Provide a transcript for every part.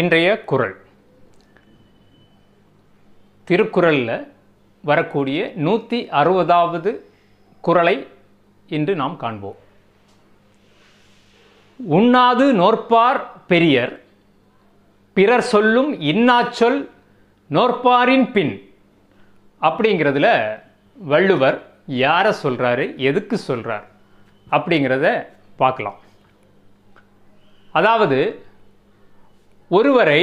இன்றைய குரல் திருக்குறளில் வரக்கூடிய நூற்றி அறுபதாவது குரலை இன்று நாம் காண்போம் உண்ணாது நோற்பார் பெரியர் பிறர் சொல்லும் இன்னாச்சொல் நோற்பாரின் பின் அப்படிங்கிறதுல வள்ளுவர் யாரை சொல்கிறாரு எதுக்கு சொல்கிறார் அப்படிங்கிறத பார்க்கலாம் அதாவது ஒருவரை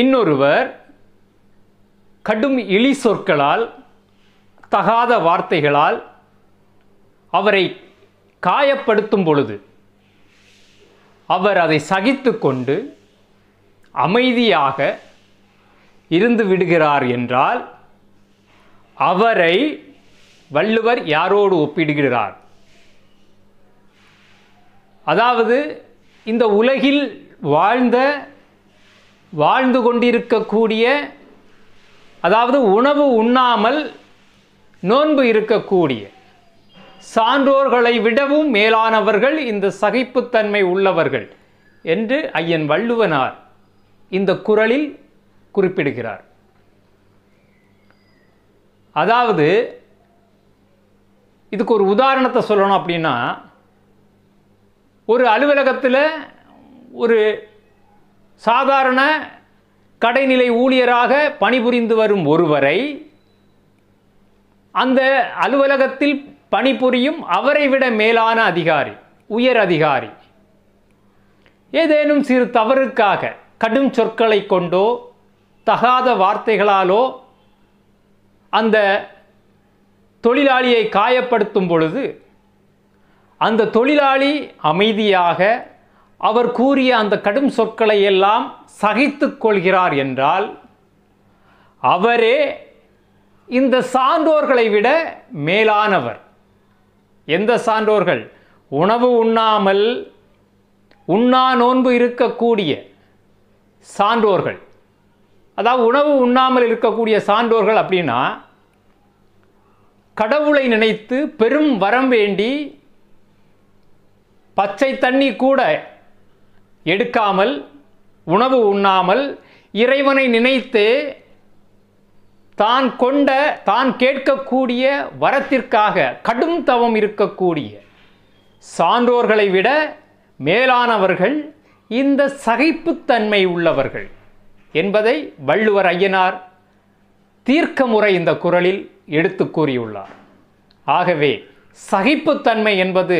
இன்னொருவர் கடும் இழி சொற்களால் தகாத வார்த்தைகளால் அவரை காயப்படுத்தும் பொழுது அவர் அதை சகித்து கொண்டு அமைதியாக இருந்து விடுகிறார் என்றால் அவரை வள்ளுவர் யாரோடு ஒப்பிடுகிறார் அதாவது இந்த உலகில் வாழ்ந்த வாழ்ந்து கொண்டிருக்கக்கூடிய அதாவது உணவு உண்ணாமல் நோன்பு இருக்கக்கூடிய சான்றோர்களை விடவும் மேலானவர்கள் இந்த சகிப்புத்தன்மை உள்ளவர்கள் என்று ஐயன் வள்ளுவனார் இந்த குரலில் குறிப்பிடுகிறார் அதாவது இதுக்கு ஒரு உதாரணத்தை சொல்லணும் அப்படின்னா ஒரு அலுவலகத்தில் ஒரு சாதாரண கடைநிலை ஊழியராக பணிபுரிந்து வரும் ஒருவரை அந்த அலுவலகத்தில் பணிபுரியும் அவரை விட மேலான அதிகாரி உயர் அதிகாரி ஏதேனும் சிறு தவறுக்காக கடும் சொற்களை கொண்டோ தகாத வார்த்தைகளாலோ அந்த தொழிலாளியை காயப்படுத்தும் பொழுது அந்த தொழிலாளி அமைதியாக அவர் கூறிய அந்த கடும் சொற்களை எல்லாம் சகித்து கொள்கிறார் என்றால் அவரே இந்த சான்றோர்களை விட மேலானவர் எந்த சான்றோர்கள் உணவு உண்ணாமல் உண்ணா நோன்பு இருக்கக்கூடிய சான்றோர்கள் அதாவது உணவு உண்ணாமல் இருக்கக்கூடிய சான்றோர்கள் அப்படின்னா கடவுளை நினைத்து பெரும் வரம் வேண்டி பச்சை தண்ணி கூட எடுக்காமல் உணவு உண்ணாமல் இறைவனை நினைத்து தான் கொண்ட தான் கேட்கக்கூடிய வரத்திற்காக கடும் தவம் இருக்கக்கூடிய சான்றோர்களை விட மேலானவர்கள் இந்த சகிப்புத்தன்மை உள்ளவர்கள் என்பதை வள்ளுவர் ஐயனார் தீர்க்க முறை இந்த குரலில் எடுத்து கூறியுள்ளார் ஆகவே சகிப்புத்தன்மை என்பது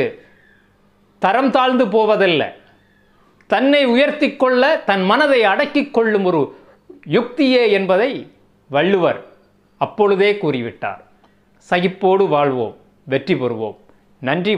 தரம் தாழ்ந்து போவதல்ல தன்னை உயர்த்தி கொள்ள தன் மனதை அடக்கிக் கொள்ளும் ஒரு யுக்தியே என்பதை வள்ளுவர் அப்பொழுதே கூறிவிட்டார் சகிப்போடு வாழ்வோம் வெற்றி பெறுவோம் நன்றி